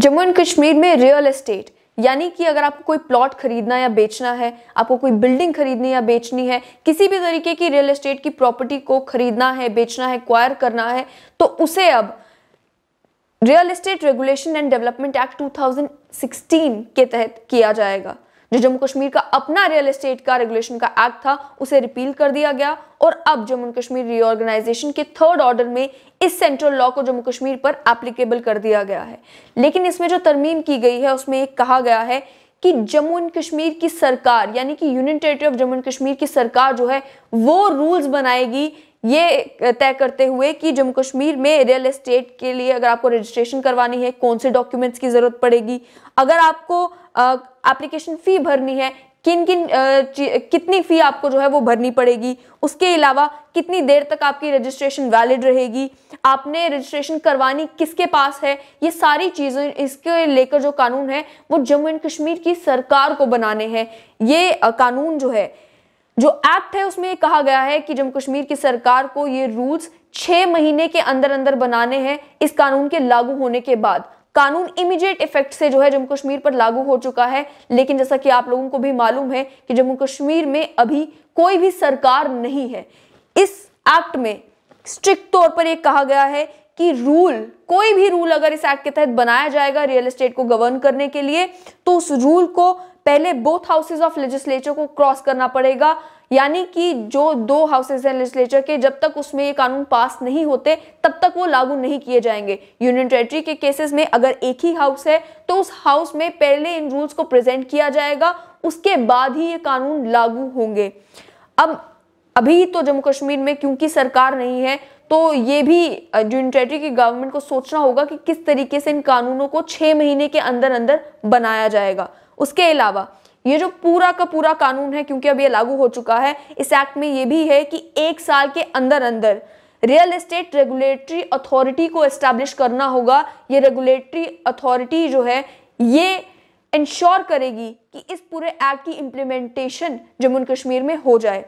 Jammu and Kashmir में real estate यानी कि अगर आपको कोई प्लॉट खरीदना या बेचना है आपको कोई बिल्डिंग खरीदनी या बेचनी है किसी भी तरीके की रियल एस्टेट की प्रॉपर्टी को खरीदना है बेचना है क्वायर करना है तो उसे अब real estate regulation and development act 2016 के तहत किया जाएगा जो जम्मू कश्मीर का अपना रियल एस्टेट का रेगुलेशन का एक्ट था उसे रिपील कर दिया गया और अब जम्मू कश्मीर रीऑर्गेनाइजेशन के थर्ड ऑर्डर में इस सेंट्रल लॉ को जम्मू कश्मीर पर एप्लीकेबल कर दिया गया है लेकिन इसमें जो तरमीम की गई है उसमें एक कहा गया है कि जम्मू एंड कश्मीर की सरकार यानी कि union territory of Jammu and Kashmir की सरकार जो है वो रूल्स बनाएगी ये तय करते हुए कि जम्मू कश्मीर में रियल एस्टेट के लिए अगर आपको रजिस्ट्रेशन करवानी है कौन से डॉक्यूमेंट्स की ज़रूरत पड़ेगी अगर आपको एप्लीकेशन फ़ी भरनी है किन किन कितनी फ़ी आपको जो है वो भरनी पड़ेगी उसके अलावा कितनी देर तक आपकी रजिस्ट्रेशन वैलिड रहेगी आपने रजिस्ट्रेशन करवानी किसके पास है ये सारी चीज़ें इसके लेकर जो कानून है वो जम्मू एंड कश्मीर की सरकार को बनाने हैं ये कानून जो है जो एक्ट है उसमें कहा गया है कि जम्मू कश्मीर की सरकार को ये रूल्स छह महीने के अंदर अंदर बनाने हैं इस कानून के लागू होने के बाद कानून इमीडिएट इफेक्ट से जो है जम्मू कश्मीर पर लागू हो चुका है लेकिन जैसा कि आप लोगों को भी मालूम है कि जम्मू कश्मीर में अभी कोई भी सरकार नहीं है इस एक्ट में स्ट्रिक्ट तौर पर यह कहा गया है कि रूल कोई भी रूल अगर इस एक्ट के तहत बनाया जाएगा रियल एस्टेट को गवर्न करने के लिए तो उस रूल को पहले बोथ हाउसेज ऑफ लेजिस्लेचर को क्रॉस करना पड़ेगा यानी कि जो दो हाउसेज हैं लेजिस्लेचर के जब तक उसमें ये कानून पास नहीं होते तब तक वो लागू नहीं किए जाएंगे यूनियन टेरिटरी के केसेस में अगर एक ही हाउस है तो उस हाउस में पहले इन रूल्स को प्रेजेंट किया जाएगा उसके बाद ही ये कानून लागू होंगे अब अभी तो जम्मू कश्मीर में क्योंकि सरकार नहीं है तो ये भी जो टेरिटरी की गवर्नमेंट को सोचना होगा कि किस तरीके से इन कानूनों को छः महीने के अंदर अंदर बनाया जाएगा उसके अलावा ये जो पूरा का पूरा कानून है क्योंकि अब ये लागू हो चुका है इस एक्ट में ये भी है कि एक साल के अंदर अंदर रियल एस्टेट रेगुलेटरी अथॉरिटी को एस्टेब्लिश करना होगा ये रेगुलेटरी अथॉरिटी जो है ये इंश्योर करेगी कि इस पूरे एक्ट की इम्प्लीमेंटेशन जम्मू कश्मीर में हो जाए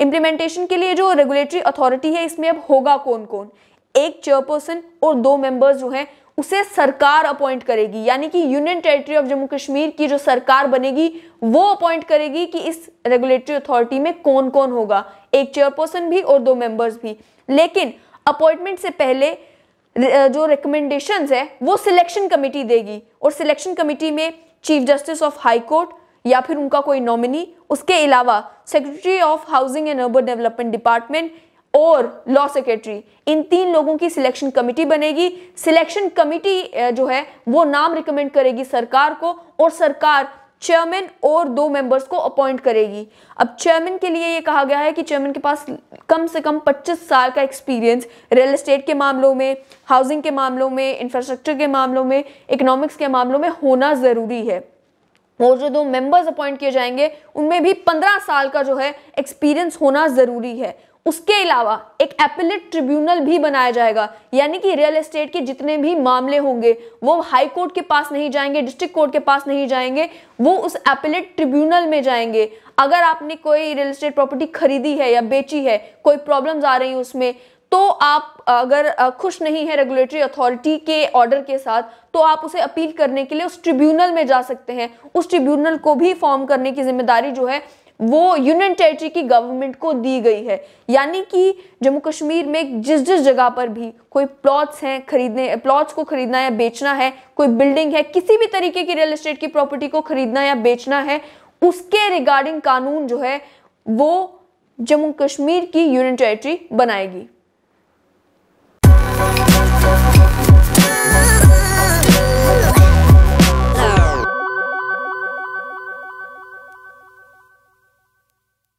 इम्प्लीमेंटेशन के लिए जो रेगुलेटरी अथॉरिटी है इसमें अब होगा कौन कौन एक चेयरपर्सन और दो मेंबर्स जो हैं उसे सरकार अपॉइंट करेगी यानी कि union territory of Jammu Kashmir की जो सरकार बनेगी वो अपॉइंट करेगी कि इस रेगुलेटरी अथॉरिटी में कौन कौन होगा एक चेयरपर्सन भी और दो मेंबर्स भी लेकिन अपॉइंटमेंट से पहले जो रिकमेंडेशंस है वो सिलेक्शन कमेटी देगी और सिलेक्शन कमेटी में chief justice of high court या फिर उनका कोई नॉमिनी उसके अलावा secretary of housing and urban development department और लॉ सेक्रेटरी इन तीन लोगों की सिलेक्शन कमेटी बनेगी सिलेक्शन कमेटी जो है वो नाम रिकमेंड करेगी सरकार को और सरकार चेयरमैन और दो मेंबर्स को अपॉइंट करेगी अब चेयरमैन के लिए ये कहा गया है कि चेयरमैन के पास कम से कम 25 साल का एक्सपीरियंस रियल एस्टेट के मामलों में हाउसिंग के मामलों में इंफ्रास्ट्रक्चर के मामलों में इकोनॉमिक्स के मामलों में होना ज़रूरी है और जो दो मेंबर्स अपॉइंट किए जाएंगे उनमें भी पंद्रह साल का जो है एक्सपीरियंस होना ज़रूरी है उसके अलावा एक एपिलेट ट्रिब्यूनल भी बनाया जाएगा यानी कि रियल एस्टेट के जितने भी मामले होंगे वो हाई कोर्ट के पास नहीं जाएंगे डिस्ट्रिक्ट कोर्ट के पास नहीं जाएंगे वो उस एपिलेट ट्रिब्यूनल में जाएंगे अगर आपने कोई रियल एस्टेट प्रॉपर्टी खरीदी है या बेची है कोई प्रॉब्लम्स आ रही है उसमें तो आप अगर खुश नहीं है रेगुलेटरी अथॉरिटी के ऑर्डर के साथ तो आप उसे अपील करने के लिए उस ट्रिब्यूनल में जा सकते हैं उस ट्रिब्यूनल को भी फॉर्म करने की जिम्मेदारी जो है वो यूनियन टेरिटरी की गवर्नमेंट को दी गई है यानी कि जम्मू कश्मीर में जिस जिस जगह पर भी कोई प्लॉट्स हैं खरीदने प्लॉट्स को खरीदना या बेचना है कोई बिल्डिंग है किसी भी तरीके की रियल एस्टेट की प्रॉपर्टी को खरीदना या बेचना है उसके रिगार्डिंग कानून जो है वो जम्मू कश्मीर की यूनियन टेरिटरी बनाएगी